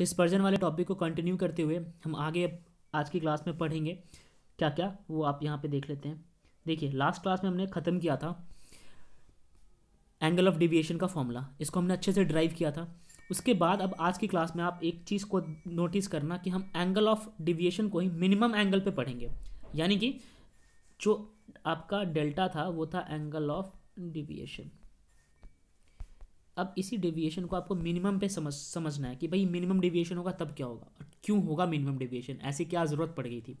Dispersion वाले topic को continue करते हुए हम आगे आज की क्लास में पढ़ेंगे क्या क्या वो आप यहाँ पे देख लेते हैं देखिए लास्ट क्लास में हमने ख़त्म किया था एंगल ऑफ डिविएशन का फॉर्मूला इसको हमने अच्छे से ड्राइव किया था उसके बाद अब आज की क्लास में आप एक चीज़ को नोटिस करना कि हम एंगल ऑफ डिविएशन को ही मिनिमम एंगल पर पढ़ेंगे यानी कि जो आपका डेल्टा था वो था एंगल ऑफ डिविएशन अब इसी डेविएशन को आपको मिनिमम पे समझ समझना है कि भाई मिनिमम डेविएशन होगा तब क्या होगा और क्यों होगा मिनिमम डेविएशन ऐसी क्या ज़रूरत पड़ गई थी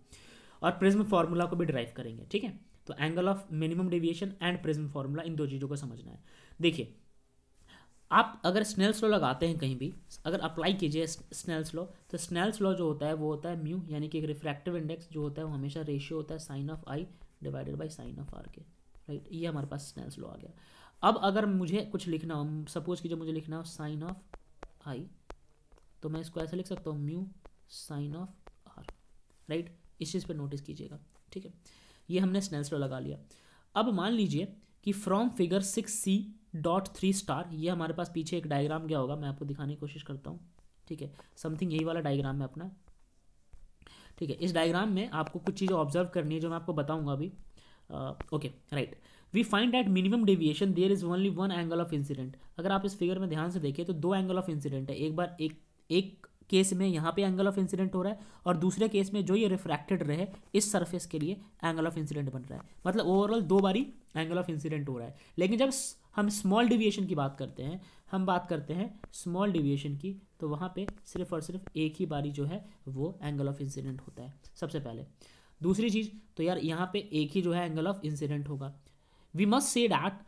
और प्रिज्म फार्मूला को भी ड्राइव करेंगे ठीक है तो angle of minimum deviation and prism formula इन दो चीज़ों को समझना है देखिए आप अगर स्नेल्स लॉ लगाते हैं कहीं भी अगर अप्लाई कीजिए स्नेल्स लॉ तो स्नेल्स लॉ जो होता है वो होता है म्यू यानी कि एक रिफ्रैक्टिव इंडेक्स जो होता है वो हमेशा रेशियो होता है sine of i divided by sine of r के राइट ये हमारे पास स्नेल्स लॉ आ गया अब अगर मुझे कुछ लिखना हो सपोज जो मुझे लिखना हो साइन ऑफ आई तो मैं इसको ऐसा लिख सकता हूँ mu sine of r right इस चीज़ पर नोटिस कीजिएगा ठीक है ये हमने स्नेल्स लॉ लगा लिया अब मान लीजिए कि from figure six C dot three star ये हमारे पास पीछे एक डायग्राम गया होगा मैं आपको दिखाने की कोशिश करता हूँ ठीक है समथिंग यही वाला डायग्राम है अपना ठीक है इस डायग्राम में आपको कुछ चीज़ें ऑब्जर्व करनी है जो मैं आपको बताऊंगा अभी okay right okay, right. We find at minimum deviation there is only one angle of incident अगर आप इस फिगर में ध्यान से देखें तो दो एंगल ऑफ इंसिडेंट है एक बार एक एक केस में यहाँ पे एंगल ऑफ इंसिडेंट हो रहा है और दूसरे केस में जो ये रिफ्रैक्टेड रहे इस सरफेस के लिए एंगल ऑफ इंसिडेंट बन रहा है मतलब ओवरऑल दो बारी एंगल ऑफ इंसिडेंट हो रहा है लेकिन जब हम स्मॉल डिविएशन की बात करते हैं हम बात करते हैं स्मॉल डिविएशन की तो वहाँ पे सिर्फ और सिर्फ एक ही बारी जो है वो एंगल ऑफ इंसिडेंट होता है सबसे पहले दूसरी चीज़ तो यार यहाँ पे एक ही जो है एंगल ऑफ इंसिडेंट होगा we must say that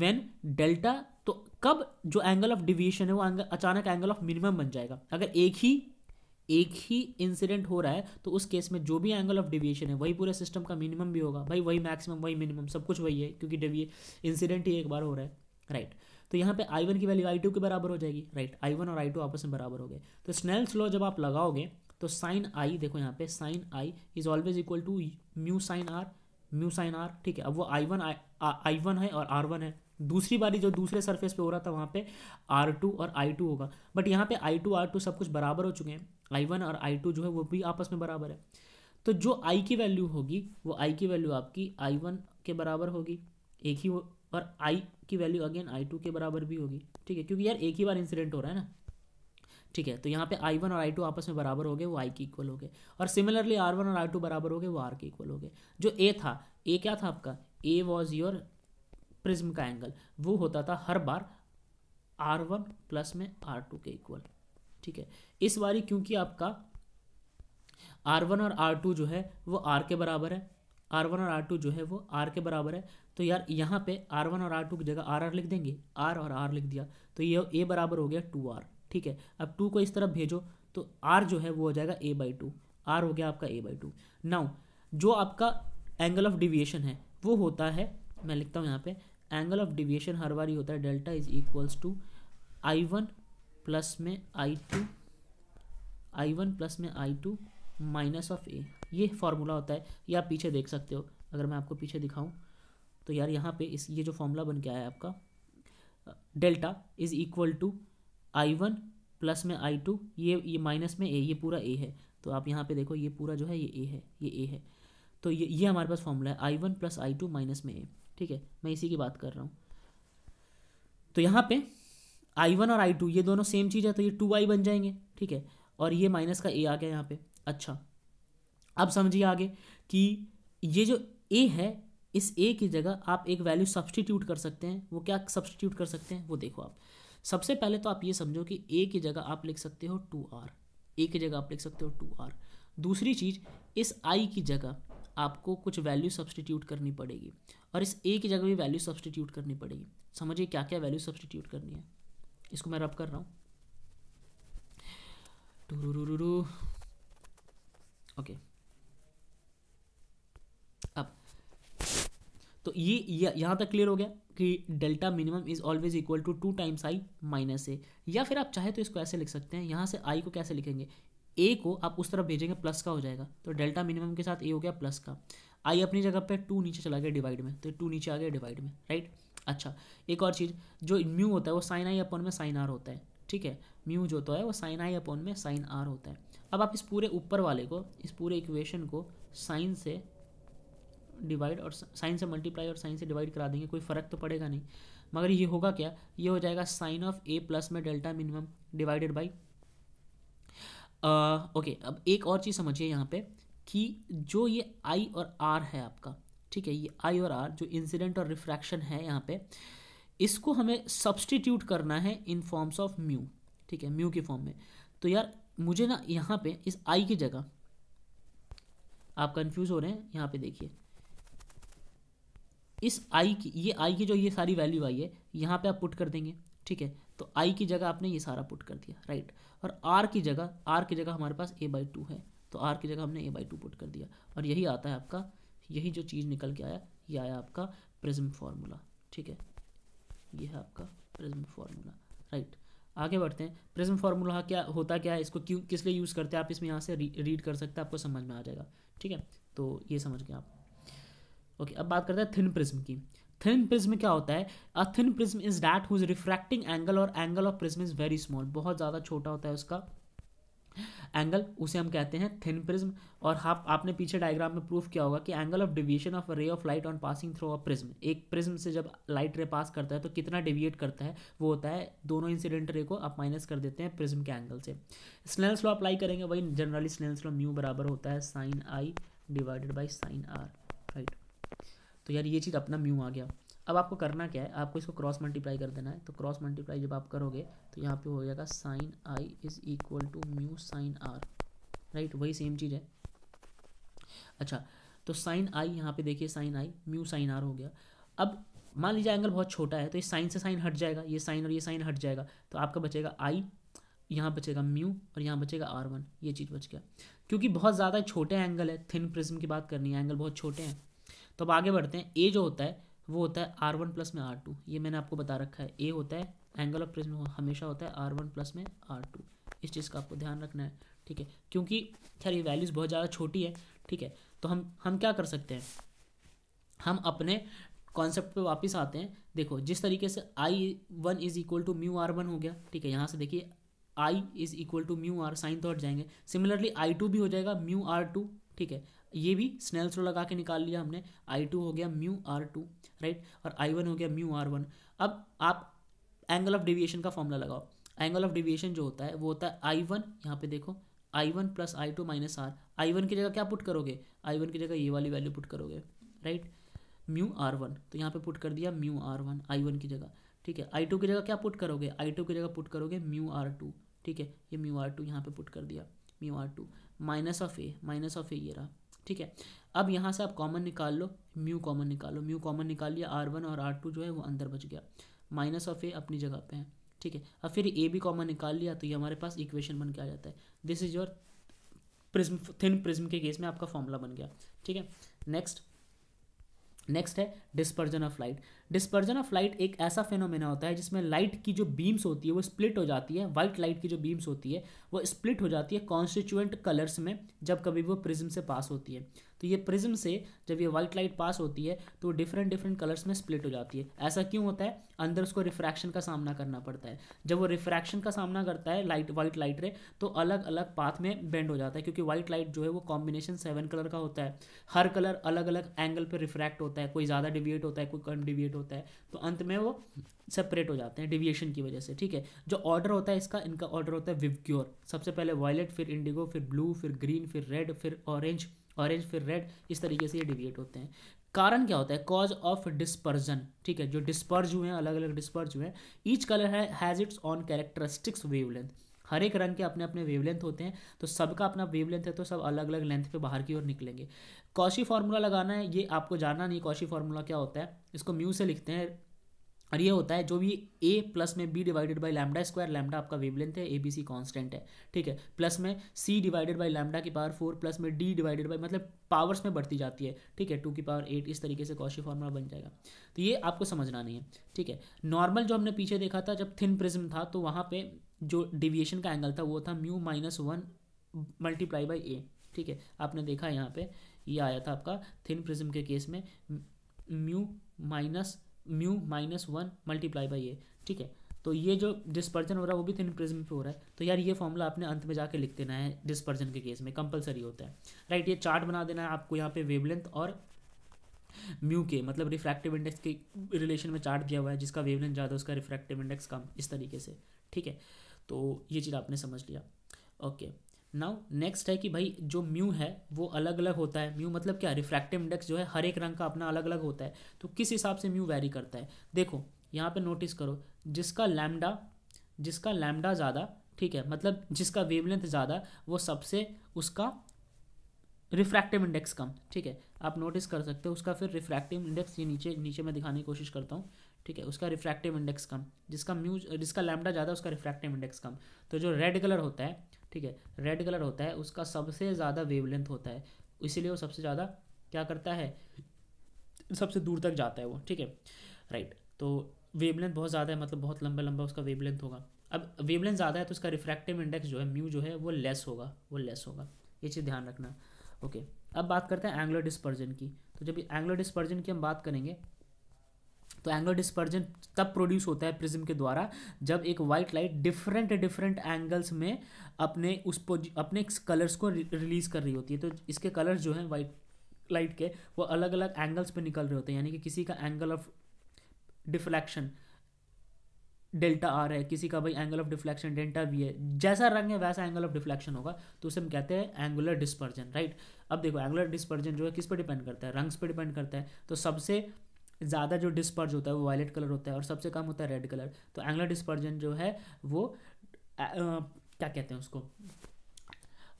when delta तो कब जो एंगल ऑफ डिविएशन है वो एंगल अचानक एंगल ऑफ मिनिमम बन जाएगा अगर एक ही एक ही इंसिडेंट हो रहा है तो उस केस में जो भी एंगल ऑफ डिविएशन है वही पूरे सिस्टम का मिनिमम भी होगा भाई वही मैक्सिमम वही मिनिमम सब कुछ वही है क्योंकि डिविए इंसिडेंट ही एक बार हो रहा है राइट right. तो यहाँ पे आई वन की वैल्यू आई टू के बराबर हो जाएगी राइट आई वन और आई टू आपस में बराबर हो गए तो स्नेल्स लॉ जब आप लगाओगे तो साइन आई देखो यहाँ पे sine I is always equal to mu sine r mu sine r ठीक है अब वो आई वन आई वन है और आर वन है दूसरी बारी जो दूसरे सरफेस पे हो रहा था वहाँ पे आर टू और आई टू होगा बट यहाँ पे आई टू आर टू सब कुछ बराबर हो चुके हैं आई वन और आई टू जो है वो भी आपस में बराबर है तो जो आई की वैल्यू होगी वो आई की वैल्यू आपकी आई वन के बराबर होगी एक ही और आई की वैल्यू अगेन आई टू के बराबर भी होगी ठीक है क्योंकि यार एक ही बार इंसिडेंट हो रहा है ना ठीक है तो यहाँ पे आई वन और आई टू आपस में बराबर हो गए वो आई के इक्वल हो गए और सिमिलरली आर वन और आर टू बराबर हो गए वो आर के इक्वल हो गए जो ए था ए क्या था आपका ए वॉज योर प्रिज्म का एंगल वो होता था हर बार आर वन प्लस में आर टू के इक्वल ठीक है इस बारी क्योंकि आपका आर वन और आर टू जो है वो आर के बराबर है आर वन और आर टू जो है वो आर के बराबर है तो यार यहाँ पे आर वन और आर टू की जगह आर आर लिख देंगे आर और आर लिख दिया तो ये ए बराबर हो गया टू आर ठीक है अब टू को इस तरफ भेजो तो आर जो है वो हो जाएगा ए बाई टू आर हो गया आपका ए बाई टू नाउ जो आपका एंगल ऑफ डिविएशन है वो होता है मैं लिखता हूँ यहाँ पे एंगल ऑफ डिविएशन हर बार ही होता है delta is equals to i one plus में i two i one plus में i two minus of A ये फार्मूला होता है ये आप पीछे देख सकते हो अगर मैं आपको पीछे दिखाऊं तो यार यहाँ पे इस ये जो फॉर्मूला बन के आया है आपका delta is equal to i one plus में आई टू ये ये माइनस में ए ये पूरा ए है तो आप यहाँ पे देखो ये पूरा जो है ये ए है ये ए है तो ये ये हमारे पास फॉर्मूला है i one plus I two minus में ए ठीक है मैं इसी की बात कर रहा हूँ तो यहाँ पे आई वन और आई टू ये दोनों सेम चीज़ है तो ये टू आई बन जाएंगे ठीक है और ये माइनस का ए आ गया यहाँ पे अच्छा अब समझिए आगे कि ये जो ए है इस ए की जगह आप एक वैल्यू सब्सटीट्यूट कर सकते हैं वो क्या सब्सटीट्यूट कर सकते हैं वो देखो आप सबसे पहले तो आप ये समझो कि ए की जगह आप लिख सकते हो टू आर ए की जगह आप लिख सकते हो टू आर दूसरी चीज़ इस आई की जगह आपको कुछ वैल्यू सब्सटीट्यूट करनी पड़ेगी और इस ए की जगह भी वैल्यू सब्सटीट्यूट करनी पड़ेगी समझिए क्या क्या वैल्यू सब्सटीट्यूट करनी है इसको मैं रब कर रहा हूँ टू ओके तो ये यहाँ तक क्लियर हो गया कि delta minimum is always equal to two times i minus A या फिर आप चाहे तो इसको ऐसे लिख सकते हैं यहाँ से आई को कैसे लिखेंगे ए को आप उस तरफ भेजेंगे प्लस का हो जाएगा तो डेल्टा मिनिमम के साथ ए हो गया प्लस का आई अपनी जगह पे टू नीचे चला गया डिवाइड में तो टू नीचे आ गया डिवाइड में राइट अच्छा एक और चीज़ जो म्यू होता है वो साइन आई अपॉन में साइन आर होता है ठीक है म्यू जो होता तो है वो साइन आई अपॉन में साइन आर होता है अब आप इस पूरे ऊपर वाले को इस पूरे इक्वेशन को साइन से डिवाइड और साइन से मल्टीप्लाई और साइन से डिवाइड करा देंगे कोई फ़र्क तो पड़ेगा नहीं मगर ये होगा क्या ये हो जाएगा साइन ऑफ ए प्लस में delta minimum divided by okay अब एक और चीज़ समझिए यहाँ पे कि जो ये आई और आर है आपका ठीक है ये आई और आर जो इंसिडेंट और रिफ्रैक्शन है यहाँ पे इसको हमें सब्सटीट्यूट करना है इन फॉर्म्स ऑफ म्यू ठीक है म्यू के फॉर्म में तो यार मुझे ना यहाँ पे इस आई की जगह आप कंफ्यूज हो रहे हैं यहाँ पे देखिए इस आई की ये आई की जो ये सारी वैल्यू आई है यहाँ पे आप पुट कर देंगे ठीक है तो आई की जगह आपने ये सारा पुट कर दिया राइट और आर की जगह आर की जगह हमारे पास ए बाई टू है तो आर की जगह हमने ए बाई टू पुट कर दिया और यही आता है आपका यही जो चीज़ निकल के आया ये आया आपका प्रिज्म फार्मूला ठीक है ये है आपका प्रिज्म फार्मूला राइट आगे बढ़ते हैं प्रिज्म फार्मूला क्या होता क्या है इसको क्यों किस लिए यूज़ करते हैं आप इसमें यहाँ से रीड कर सकते हैं आपको समझ में आ जाएगा ठीक है तो ये समझ गए आप ओके अब बात करते हैं थिन प्रिज्म की थिन प्रिज्म क्या होता है a thin prism is that whose refracting angle और angle of prism is very small बहुत ज़्यादा छोटा होता है उसका एंगल उसे हम कहते हैं थिन प्रिज्म और आप आपने पीछे डायग्राम में प्रूफ किया होगा कि angle of deviation of ray of light on passing through a prism एक प्रिज्म से जब लाइट रे पास करता है तो कितना डेविएट करता है वो होता है दोनों इंसिडेंट रे को आप माइनस कर देते हैं प्रिज्म के एंगल से स्नेल्स लॉ अप्लाई करेंगे वही जनरली स्नेल्स लॉ म्यू बराबर होता है sine i divided by sine r तो यार ये चीज़ अपना म्यू आ गया अब आपको करना क्या है आपको इसको क्रॉस मल्टीप्लाई कर देना है तो क्रॉस मल्टीप्लाई जब आप करोगे तो यहाँ पे हो जाएगा sine I is equal to mu sine R right वही सेम चीज़ है अच्छा तो साइन आई यहाँ पे देखिए sine I mu sine R हो गया अब मान लीजिए एंगल बहुत छोटा है तो ये साइन से साइन हट जाएगा ये साइन और ये साइन हट जाएगा तो आपका बचेगा आई यहाँ बचेगा म्यू और यहाँ बचेगा आर वन ये चीज़ बच गया क्योंकि बहुत ज़्यादा छोटे एंगल है थिन प्रिज्म की बात करनी है एंगल बहुत छोटे हैं तो अब आगे बढ़ते हैं ए जो होता है वो होता है आर वन प्लस में आर टू ये मैंने आपको बता रखा है ए होता है एंगल ऑफ प्रिज्म हमेशा होता है आर वन प्लस में आर टू इस चीज़ का आपको ध्यान रखना है ठीक है क्योंकि खैर ये वैल्यूज़ बहुत ज़्यादा छोटी है ठीक है तो हम हम क्या कर सकते हैं हम अपने कॉन्सेप्ट पे वापस आते हैं देखो जिस तरीके से I one is equal to mu R one हो गया ठीक है यहाँ से देखिए I is equal to mu R sine तो हट जाएंगे सिमिलरली आई टू भी हो जाएगा म्यू आर टू ठीक है ये भी स्नेल्स लो लगा के निकाल लिया हमने आई टू हो गया म्यू आर टू राइट और आई वन हो गया म्यू आर वन अब आप एंगल ऑफ डिविएशन का फॉर्मूला लगाओ एंगल ऑफ डिविएशन जो होता है वो होता है आई वन यहाँ पे देखो I one plus I two minus R I one की जगह क्या पुट करोगे आई वन की जगह ये वाली वैल्यू पुट करोगे राइट म्यू आर वन तो यहाँ पे पुट कर दिया mu R one I one की जगह ठीक है आई टू की जगह क्या पुट करोगे आई टू की जगह पुट करोगे म्यू आर टू ठीक है ये म्यू आर टू यहाँ पे पुट कर दिया mu R two minus of A minus of A ये रहा ठीक है अब यहाँ से आप कॉमन निकाल लो म्यू कॉमन निकालो म्यू कॉमन निकाल लिया आर वन और आर टू जो है वो अंदर बच गया माइनस ऑफ ए अपनी जगह पे है ठीक है अब फिर ए भी कॉमन निकाल लिया तो ये हमारे पास इक्वेशन बन के आ जाता है this is your prism thin prism के केस में आपका फॉर्मूला बन गया ठीक है नेक्स्ट नेक्स्ट है dispersion of light dispersion of light एक ऐसा फेनोमेना होता है जिसमें लाइट की जो बीम्स होती है वो स्प्लिट हो जाती है वाइट लाइट की जो बीम्स होती है वो स्प्लिट हो जाती है कॉन्स्टिट्यूएंट कलर्स में जब कभी वो प्रिज्म से पास होती है तो ये प्रिज्म से जब ये वाइट लाइट पास होती है तो डिफरेंट डिफरेंट कलर्स में स्प्लिट हो जाती है ऐसा क्यों होता है अंदर उसको रिफ्रैक्शन का सामना करना पड़ता है जब वो रिफ्रैक्शन का सामना करता है लाइट वाइट लाइट रे तो अलग अलग पाथ में बेंड हो जाता है क्योंकि वाइट लाइट जो है वो कॉम्बिनेशन सेवन कलर का होता है हर कलर अलग अलग एंगल पर रिफ्रैक्ट होता है कोई ज़्यादा डिविएट होता है कोई कम डिविएट होता है तो अंत में वो सेपरेट हो जाते हैं डिविएशन की वजह से ठीक है जो ऑर्डर होता है इसका इनका ऑर्डर होता है विवक्योर सबसे पहले वायलेट फिर इंडिगो फिर ब्लू फिर ग्रीन फिर रेड फिर ऑरेंज ऑरेंज फिर रेड इस तरीके से ये डिविएट होते हैं कारण क्या होता है कॉज ऑफ डिस्पर्जन ठीक है जो डिस्पर्ज हुए हैं अलग अलग डिस्पर्ज हुए हैं ईच कलर है has its own characteristics wavelength हर एक रंग के अपने अपने वेवलेंथ होते हैं तो सबका अपना वेवलेंथ है तो सब अलग अलग लेंथ पे बाहर की ओर निकलेंगे कौशी फार्मूला लगाना है ये आपको जानना नहीं कौशी फार्मूला क्या होता है इसको म्यू से लिखते हैं और ये होता है जो भी ए प्लस में B divided by lambda square lambda आपका वेवलेंथ है ए बी सी कॉन्स्टेंट है ठीक है प्लस में सी डिवाइडेड बाई लैमडा की पावर फोर प्लस में डी डिवाइडेड बाई मतलब पावर्स में बढ़ती जाती है ठीक है टू की पावर एट इस तरीके से कौशी फॉर्मूला बन जाएगा तो ये आपको समझना नहीं है ठीक है नॉर्मल जो हमने पीछे देखा था जब थिन प्रिज्म था तो वहाँ पे जो डिविएशन का एंगल था वो था mu minus one multiply by A ठीक है आपने देखा यहाँ पे ये यह आया था आपका थिन प्रिज्म के केस में mu minus mu minus one multiply by A ठीक है तो ये जो डिस्पर्जन हो रहा है वो भी थिन प्रिज्म पे हो रहा है तो यार ये फॉर्मूला आपने अंत में जाके लिख देना है डिस्पर्जन के केस में कंपलसरी होता है राइट ये चार्ट बना देना है आपको यहाँ पे वेवलेंथ और म्यू मतलब के मतलब रिफ्रैक्टिव इंडेक्स के रिलेशन में चार्ट दिया हुआ है जिसका वेवलेंथ ज़्यादा उसका रिफ्रैक्टिव इंडेक्स कम इस तरीके से ठीक है तो ये चीज़ आपने समझ लिया ओके नाउ नेक्स्ट है कि भाई जो म्यू है वो अलग अलग होता है म्यू मतलब क्या रिफ्रैक्टिव इंडेक्स जो है हर एक रंग का अपना अलग अलग होता है तो किस हिसाब से म्यू वैरी करता है देखो यहाँ पे नोटिस करो जिसका लैमडा जिसका लैमडा ज़्यादा ठीक है मतलब जिसका वेवलेंथ ज़्यादा वो सबसे उसका रिफ्रैक्टिव इंडेक्स कम ठीक है आप नोटिस कर सकते हो उसका फिर रिफ्रैक्टिव इंडेक्स ये नीचे नीचे मैं दिखाने की कोशिश करता हूँ ठीक है उसका रिफ्रैक्टिव इंडेक्स कम जिसका म्यू जिसका लैमडा ज़्यादा उसका रिफ्रैक्टिव इंडेक्स कम तो जो रेड कलर होता है ठीक है रेड कलर होता है उसका सबसे ज़्यादा वेवलेंथ होता है इसीलिए वो सबसे ज़्यादा क्या करता है सबसे दूर तक जाता है वो ठीक है राइट तो वेवलेंथ बहुत ज़्यादा है मतलब बहुत लंबा लंबा उसका वेवलेंथ होगा अब वेवलेंथ ज़्यादा है तो उसका रिफ्रैक्टिव इंडेक्स जो है म्यू जो है वो लेस होगा वो लेस होगा ये चीज़ ध्यान रखना ओके okay. अब बात करते हैं एंगुलर डिस्पर्जन की तो जब एंगुलर डिस्पर्जन की हम बात करेंगे तो एंग्लो डिस्पर्जन तब प्रोड्यूस होता है प्रिज्म के द्वारा जब एक white light different different angles में अपने उस अपने कलर्स को रिलीज कर रही होती है तो इसके कलर्स जो हैं वाइट लाइट के वो अलग अलग एंगल्स पे निकल रहे होते हैं यानी कि किसी का angle of deflection delta R है किसी का भाई angle of deflection delta V है जैसा रंग है वैसा एंगल ऑफ डिफ्लेक्शन होगा तो उसे हम कहते हैं एंगुलर डिस्पर्जन राइट अब देखो एंगुलर डिस्पर्जन जो है किस पर डिपेंड करता है रंग्स पर डिपेंड करता है तो सबसे ज़्यादा जो डिस्पर्ज होता है वो वायलेट कलर होता है और सबसे कम होता है रेड कलर तो एंगुलर डिस्पर्जन जो है वो आ, आ, क्या कहते हैं उसको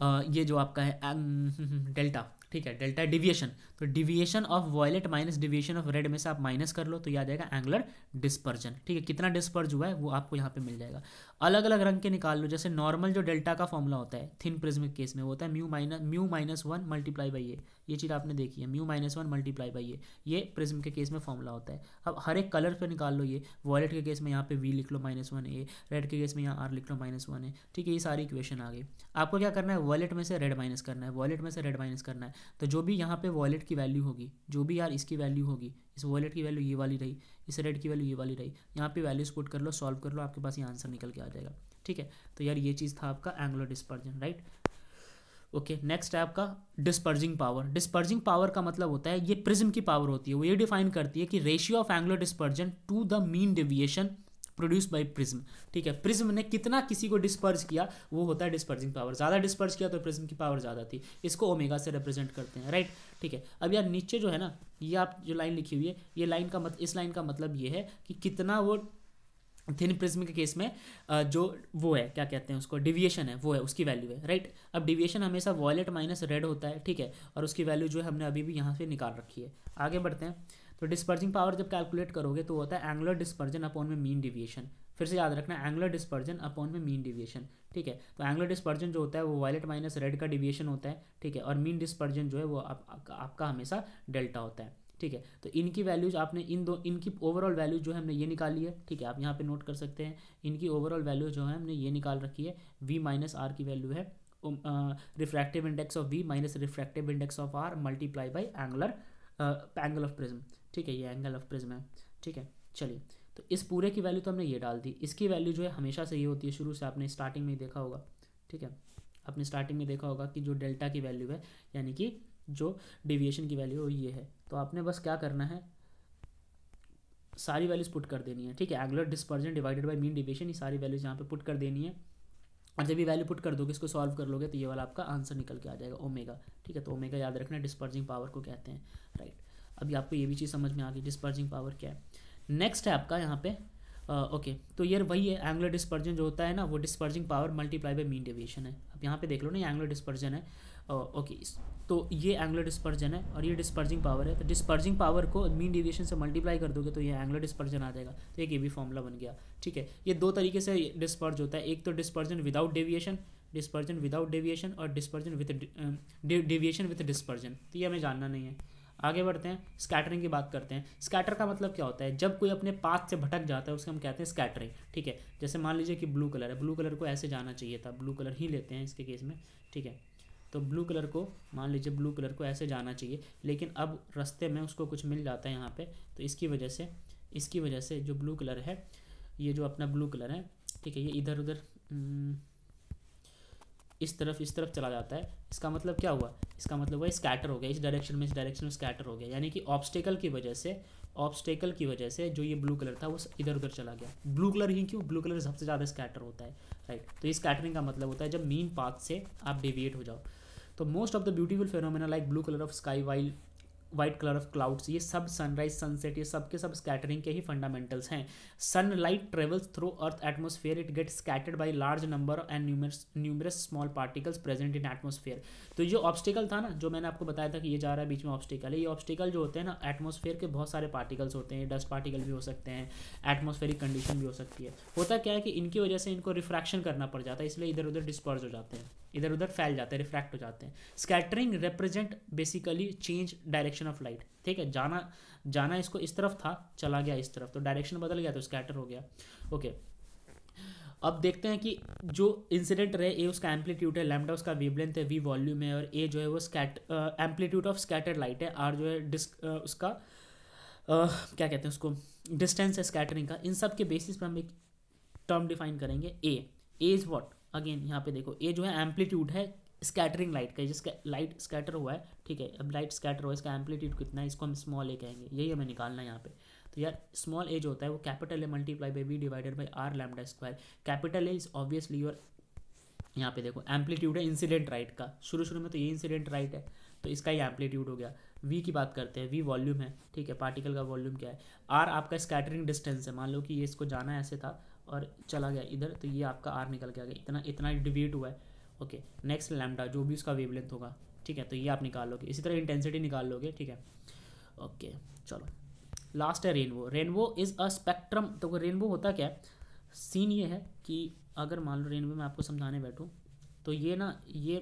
आ, ये जो आपका है अं, डेल्टा ठीक है डेल्टा डिविएशन तो deviation of violet minus deviation of red में से आप माइनस कर लो तो याद आएगा एंगुलर डिस्पर्जन ठीक है कितना डिस्पर्ज हुआ है वो आपको यहाँ पे मिल जाएगा अलग अलग रंग के निकाल लो जैसे नॉर्मल जो डेल्टा का फॉर्मूला होता है थिन प्रिज्म केस में वो होता है mu minus mu minus one multiply by ये ये चीज़ आपने देखी है mu minus one multiply by ये ये प्रिज्म के केस में फॉर्मूला होता है अब हर एक कलर पर निकाल लो ये वॉयलेट के केस में यहाँ पे वी लिख लो माइनस वन ए रेड के केस में यहाँ आर लिख लो माइनस वन ए ठीक है ये सारी इक्वेशन आ गई आपको क्या करना है वॉलेट में से रेड माइनस करना है वॉलेट में से रेड माइनस करना है तो जो भी यहाँ पे वॉलेट की वैल्यू होगी जो भी यार इसकी वैल्यू होगी इस वॉलेट की वैल्यू ये वाली रही इस रेड की वैल्यू ये वाली रही यहाँ पे वैल्यूज पुट कर लो सॉल्व कर लो आपके पास ये आंसर निकल के आ जाएगा ठीक है तो यार ये चीज़ था आपका angular dispersion right okay next है आपका डिस्पर्जिंग पावर डिस्पर्जिंग पावर का मतलब होता है ये प्रिज्म की पावर होती है वो ये डिफाइन करती है कि ratio of angular dispersion to the mean deviation produce by prism ठीक है प्रिज्म ने कितना किसी को डिस्पर्ज किया वो होता है डिस्पर्जिंग पावर ज़्यादा डिस्पर्ज किया तो प्रिज्म की पावर ज़्यादा थी इसको ओमेगा से रिप्रेजेंट करते हैं राइट ठीक है अब यार नीचे जो है ना ये आप जो लाइन लिखी हुई है ये लाइन का मत इस लाइन का मतलब ये है कि कितना वो थिन प्रिज्म के केस में जो वो है क्या कहते हैं उसको डिविएशन है वो है उसकी वैल्यू है राइट अब डिविएशन हमेशा वॉलेट माइनस रेड होता है ठीक है और उसकी वैल्यू जो है हमने अभी भी यहाँ से निकाल रखी है आगे बढ़ते हैं तो डिस्पर्जिंग पावर जब कैलकुलेट करोगे तो होता है एंगुलर डिस्पर्जन अपॉन में मीन डिविएशन फिर से याद रखना एंगुलर डिस्पर्जन अपॉन में मीन डिविएशन ठीक है तो एंगुलर डिस्पर्जन जो होता है वो वायलेट माइनस रेड का डिविएशन होता है ठीक है और मीन डिस्पर्जन जो है वो आप, आप, आपका हमेशा डेल्टा होता है ठीक है तो इनकी वैल्यूज आपने इन दो इनकी ओवरऑल वैल्यूज जो है हमने ये निकाली है ठीक है आप यहाँ पे नोट कर सकते हैं इनकी ओवरऑल वैल्यू जो है हमने ये निकाल रखी है वी माइनस आर की वैल्यू है refractive index of V minus refractive index of R multiply by angular angle of prism ठीक है ये एंगल ऑफ प्रिज्म है ठीक है चलिए तो इस पूरे की वैल्यू तो हमने ये डाल दी इसकी वैल्यू जो है हमेशा से ये होती है शुरू से आपने स्टार्टिंग में देखा होगा ठीक है आपने स्टार्टिंग में देखा होगा कि जो डेल्टा की वैल्यू है यानी कि जो डिविएशन की वैल्यू है ये है तो आपने बस क्या करना है सारी वैल्यूज़ पुट कर देनी है ठीक है angular dispersion divided by mean deviation ये सारी वैल्यूज़ यहाँ पर पुट कर देनी है और जब ये वैल्यू पुट कर दोगे इसको सॉल्व कर लोगे तो ये वाला आपका आंसर निकल के आ जाएगा ओमेगा ठीक है तो ओमेगा याद रखना डिस्पर्जिंग पावर को कहते हैं राइट अभी आपको ये भी चीज़ समझ में आ गई डिस्पर्जिंग पावर क्या है नेक्स्ट है आपका यहाँ पे ओके तो ये वही है एंगुलर डिस्पर्जन जो होता है ना वो dispersing power multiply by mean deviation है अब यहाँ पे देख लो ना एंगुलर डिस्पर्जन है ओके uh, okay. तो ये एंगुलर डिस्पर्जन है और ये डिस्पर्जिंग पावर है तो डिस्पर्जिंग पावर को मीन डेविएशन से मल्टीप्लाई कर दोगे तो ये एंगुलर डिस्पर्जन आ जाएगा तो एक ये भी फॉर्मूला बन गया ठीक है ये दो तरीके से डिस्पर्ज होता है एक तो dispersion without deviation dispersion without deviation और dispersion with deviation with dispersion तो ये हमें जानना नहीं है आगे बढ़ते हैं स्कैटरिंग की बात करते हैं स्कैटर का मतलब क्या होता है जब कोई अपने पाथ से भटक जाता है उसको हम कहते हैं स्कैटरिंग ठीक है जैसे मान लीजिए कि ब्लू कलर है ब्लू कलर को ऐसे जाना चाहिए था ब्लू कलर ही लेते हैं इसके केस में ठीक है तो ब्लू कलर को मान लीजिए ब्लू कलर को ऐसे जाना चाहिए लेकिन अब रास्ते में उसको कुछ मिल जाता है यहाँ पर तो इसकी वजह से इसकी वजह से जो ब्लू कलर है ये जो अपना ब्लू कलर है ठीक है ये इधर उधर हम्म, इस तरफ इस तरफ चला जाता है इसका मतलब क्या हुआ इसका मतलब हुआ स्कैटर हो गया इस डायरेक्शन में इस डायरेक्शन में स्कैटर हो गया यानी कि ऑब्स्टेकल की वजह से ऑब्स्टेकल की वजह से जो ये ब्लू कलर था वो इधर उधर चला गया ब्लू कलर ही क्यों ब्लू कलर सबसे ज़्यादा स्कैटर होता है राइट तो ये स्कैटरिंग का मतलब होता है जब मेन पाथ से आप डेविएट हो जाओ तो most of the beautiful phenomena like blue colour of sky wild white colour of clouds ये सब सनराइज सनसेट ये सब के सब स्कैटरिंग के ही फंडामेंटल्स हैं sunlight travels through earth atmosphere it get scattered by large number and numerous small particles present in atmosphere तो ये ऑब्स्टिकल था ना जो मैंने आपको बताया था कि ये जा रहा है बीच में ऑब्स्टिकल है ये ऑब्स्टिकल जो होते हैं ना एटमोसफेयर के बहुत सारे पार्टिकल्स होते हैं डस्ट पार्टिकल भी हो सकते हैं एटमोसफेयरिक कंडीशन भी हो सकती है होता क्या है कि इनकी वजह से इनको रिफ्रैक्शन करना पड़ जाता है इसलिए इधर उधर डिस्पर्स हो जाते हैं इधर उधर फैल जाते हैं रिफ्रैक्ट हो जाते हैं scattering represent basically change direction of light ठीक है जाना जाना इसको इस तरफ था चला गया इस तरफ तो डायरेक्शन बदल गया तो स्कैटर हो गया ओके okay. अब देखते हैं कि जो इंसिडेंट रहे ए उसका एम्पलीट्यूड है लैमडा उसका वेवलेंथ है वी वॉल्यूम है और ए जो है वो scat amplitude of scatter light है आर जो है डिस्क uh, उसका uh, क्या कहते हैं उसको डिस्टेंस है स्कैटरिंग का इन सब के बेसिस पर हम एक टर्म डिफाइन करेंगे A A is what again यहाँ पे देखो ये जो है एम्पलीट्यूड है स्कैटरिंग लाइट का जिसका लाइट स्कैटर हुआ है ठीक है अब लाइट स्कैटर हुआ है इसका एम्पलीट्यूड कितना है इसको हम स्मॉल ए कहेंगे यही हमें निकालना है यहाँ पे तो यार स्मॉल ए जो होता है वो capital A multiply by V divided by R lambda square capital A is obviously your यहाँ पे देखो एम्पलीट्यूड है इंसिडेंट राइट का शुरू शुरू में तो ये इंसिडेंट राइट है तो इसका ही एम्पलीट्यूड हो गया वी की बात करते हैं वी वॉल्यूम है ठीक है पार्टिकल का वॉल्यूम क्या है आर आपका स्कैटरिंग डिस्टेंस है मान लो कि ये इसको जाना ऐसे था और चला गया इधर तो ये आपका आर निकल के आ गया इतना इतना डिविएट हुआ है ओके नेक्स्ट लैमडा जो भी उसका वेवलेंथ होगा ठीक है तो ये आप निकाल लोगे इसी तरह इंटेंसिटी निकाल लोगे ठीक है ओके चलो लास्ट है rainbow rainbow is a spectrum तो रेनबो होता क्या है सीन ये है कि अगर मान लो रेनबो मैं आपको समझाने बैठूँ तो ये ना ये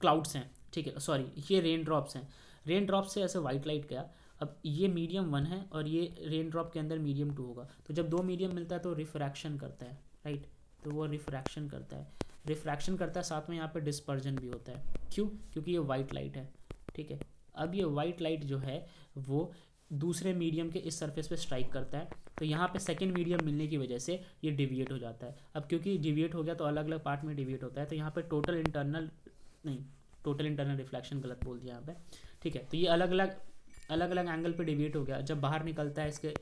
क्लाउड्स हैं ठीक है सॉरी ये रेन ड्रॉप्स हैं रेन ड्रॉप से ऐसे वाइट लाइट गया अब ये मीडियम वन है और ये रेन ड्रॉप के अंदर मीडियम टू होगा तो जब दो मीडियम मिलता है तो रिफ्रैक्शन करता है राइट तो वो रिफ्रैक्शन करता है रिफ्रैक्शन करता है साथ में यहाँ पे डिस्पर्जन भी होता है क्यों क्योंकि ये वाइट लाइट है ठीक है अब ये वाइट लाइट जो है वो दूसरे मीडियम के इस सरफेस पे स्ट्राइक करता है तो यहाँ पे सेकेंड मीडियम मिलने की वजह से ये डिविएट हो जाता है अब क्योंकि डिविएट हो गया तो अलग अलग पार्ट में डिविएट होता है तो यहाँ पर टोटल इंटरनल नहीं टोटल इंटरनल रिफ्लेक्शन गलत बोल दिया यहाँ पे ठीक है तो ये अलग अलग अलग अलग एंगल पे डिवेट हो गया जब बाहर निकलता है इसके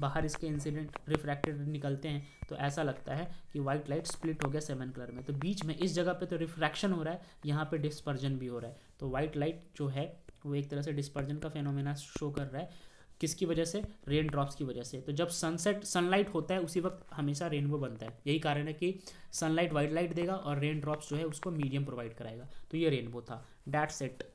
बाहर इसके इंसिडेंट रिफ्रैक्टेड निकलते हैं तो ऐसा लगता है कि वाइट लाइट स्प्लिट हो गया सेवन कलर में तो बीच में इस जगह पे तो रिफ्रैक्शन हो रहा है यहाँ पे डिस्पर्जन भी हो रहा है तो वाइट लाइट जो है वो एक तरह से डिस्पर्जन का फेनोमेना शो कर रहा है किसकी वजह से रेन ड्रॉप्स की वजह से तो जब सनसेट सनलाइट होता है उसी वक्त हमेशा रेनबो बनता है यही कारण है कि सनलाइट वाइट लाइट देगा और रेन ड्रॉप्स जो है उसको मीडियम प्रोवाइड कराएगा तो ये रेनबो था डैट सेट